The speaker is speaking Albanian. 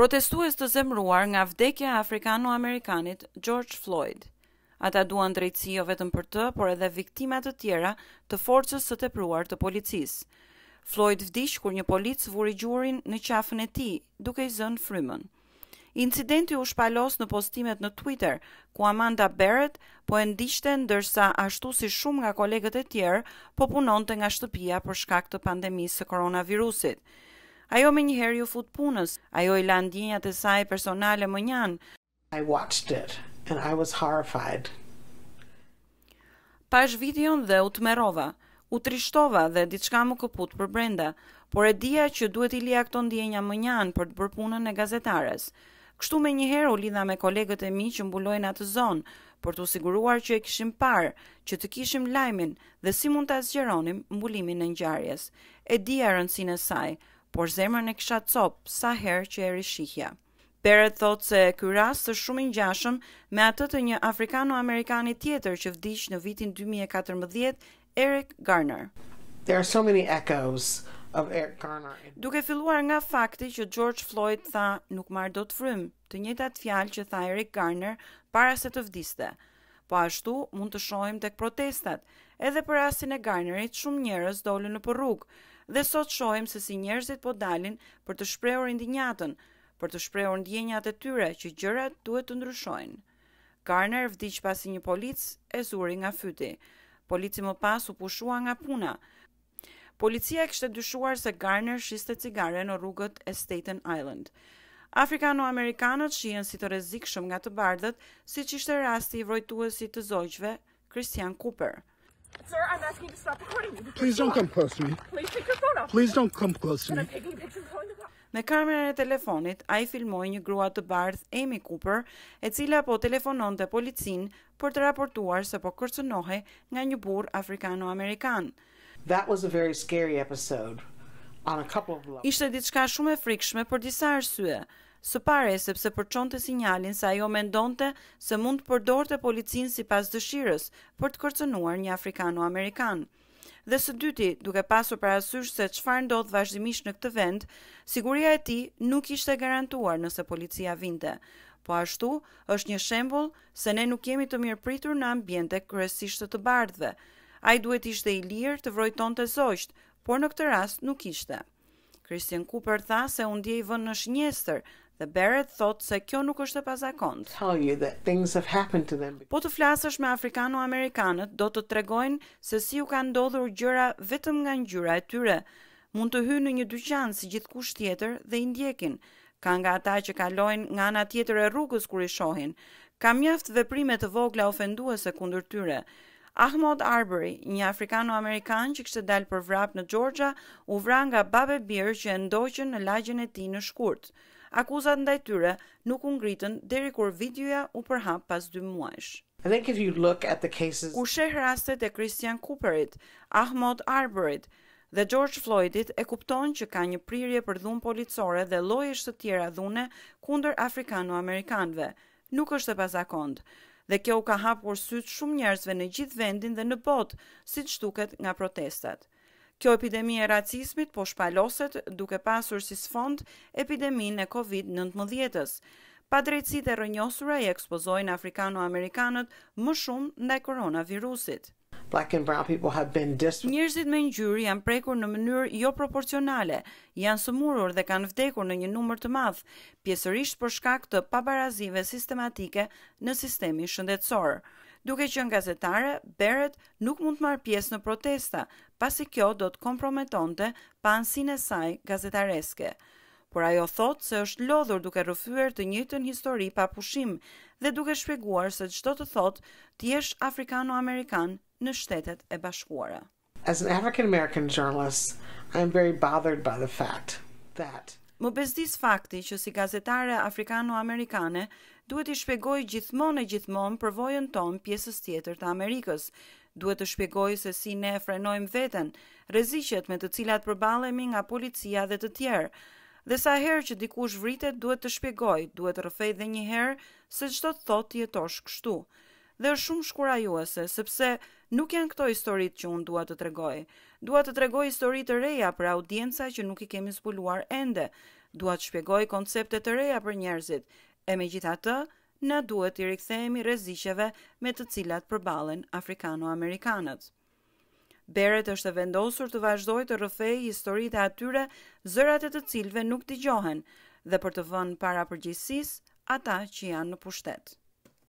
protestues të zemruar nga vdekja afrikano-amerikanit George Floyd. Ata duan drejtësi jo vetëm për të, por edhe viktimat të tjera të forcës së tepruar të policisë. Floyd vdish kur një polic vuri gjurin në qafën e ti, duke i zënë frymën. Incidenti u shpalos në postimet në Twitter, ku Amanda Barrett po e ndishte ndërsa ashtu si shumë nga kolegët e tjerë po punon të nga shtëpia për shkak të pandemisë së koronavirusit. Ajo më njëherë ju fut punës. Ajo i la dinjat e saj personale më njanë. I watched it and I was horrified. Pash videon dhe u merova, U trishtova dhe diçka më kaput për brenda, por e dija që duhet i lia këto ndjenja më njanë për të bërë punën e gazetares. Kështu më njëherë u lidha me kolegët e mi që mbulojnë atë zonë për të siguruar që e kishim parë, që të kishim lajmin dhe si mund të asgjeronim mbulimin në njëjarjes. E dija rëndësine saj, por zemrën e kisha cop sa herë që e rishihja. Peret thot se ky rast është shumë i ngjashëm me atë të një afrikano-amerikani tjetër që vdiq në vitin 2014, Eric Garner. There are so many echoes of Eric Garner. Duke filluar nga fakti që George Floyd tha nuk marr dot frym, të njëjtat fjalë që tha Eric Garner para se të vdiste. Po ashtu mund të shohim tek protestat. Edhe për rastin e Garnerit shumë njerëz dolën në rrugë, dhe sot shohim se si njerëzit po dalin për të shprehur indignatën, për të shprehur ndjenjat e tyre që gjërat duhet të ndryshojnë. Garner vdiq pasi një polic e zuri nga fyti. Polici më pas u pushua nga puna. Policia kishte dyshuar se Garner shiste cigare në rrugët e Staten Island. Afrikano-amerikanët shihen si të rrezikshëm nga të bardhët, siç ishte rasti i vrojtuesit të zogjve, Christian Cooper. Sir, I'm asking you to stop recording me. Please don't come close to me. Please take your phone off. Please don't come close to me. Me kamerën e telefonit, a i filmoj një grua të bardhë, Amy Cooper, e cila po telefonon të policin për të raportuar se po kërcënohe nga një bur afrikano-amerikan. That was a very scary episode. On a couple of ishte diçka shumë e frikshme për disa arsye së pare sepse përçonte sinjalin se ajo mendonte se mund të përdorte policin si pas dëshirës për të kërcënuar një Afrikano-Amerikan. Dhe së dyti, duke pasur parasysh se çfarë ndodh vazhdimisht në këtë vend, siguria e tij nuk ishte garantuar nëse policia vinte. Po ashtu, është një shembull se ne nuk jemi të mirë pritur në ambiente kryesisht të bardhëve. Ai duhet ishte i lirë të vrojtonte zogjt, por në këtë rast nuk ishte. Christian Cooper tha se u ndjei vënë në shënjestër dhe Barrett thot se kjo nuk është e pazakont. Po të flasësh me afrikanu amerikanët do të tregojnë se si u ka ndodhur gjëra vetëm nga ngjyra e tyre. Mund të hyjnë në një dyqan si kush tjetër dhe i ndjekin. Ka nga ata që kalojnë nga ana tjetër e rrugës kur i shohin. Ka mjaft veprime të vogla ofenduese kundër tyre. Ahmad Arbery, një afrikano-amerikan që kështë dalë për vrap në Georgia, u vra nga babe birë që e ndoqën në lagjën e ti në shkurtë. Akuzat ndaj tyre nuk u ngritën deri kur videoja u përhap pas 2 muajsh. And then if you look at the cases U sheh rastet e Christian Cooperit, Ahmaud Arberit dhe George Floydit e kupton që ka një prirje për dhunë policore dhe lloje të tjera dhune kundër afrikano-amerikanëve. Nuk është e pazakont. Dhe kjo u ka hapur syt shumë njerëzve në gjithë vendin dhe në botë, siç duket nga protestat. Kjo epidemi e racismit po shpaloset duke pasur si sfond epidemin e COVID-19-tës. Pa drejtësit e rënjosura i ekspozojnë Afrikano-Amerikanët më shumë në koronavirusit. Njerëzit me ngjyrë janë prekur në mënyrë jo proporcionale, janë sëmurur dhe kanë vdekur në një numër të madhë, pjesërisht për shkak të pabarazive sistematike në sistemi shëndetsorë. Duke që në gazetare, Barrett nuk mund të marrë pjesë në protesta, pasi kjo do të kompromettonte pansin e saj gazetareske. Por ajo thotë se është lodhur duke rëfyër të njëtën histori pa pushim dhe duke shpeguar se qdo të thotë të jesh afrikano-amerikan në shtetet e bashkuara. As an African American journalist, I am very bothered by the fact that Më bezdis fakti që si gazetare afrikano-amerikane duhet i shpegoj gjithmon e gjithmon përvojën ton pjesës tjetër të Amerikës. Duhet të shpegoj se si ne frenojmë veten, rezishet me të cilat përbalemi nga policia dhe të tjerë. Dhe sa herë që dikush vritet, duhet të shpegoj, duhet të rëfej dhe një herë se të thot të jetosh kështu. Dhe është shumë shkurajuese, sepse nuk janë këto historitë që unë dua të tregoj. Dua të tregoj histori të reja për audienca që nuk i kemi zbuluar ende. Dua të shpjegoj koncepte të reja për njerëzit. E megjithatë, na duhet i rikthehemi rreziqeve me të cilat përballen afrikano-amerikanët. Beret është vendosur të vazhdojë të rëfej historitë e atyre zërat e të cilëve nuk dëgjohen dhe për të vënë para përgjegjësisë ata që janë në pushtet.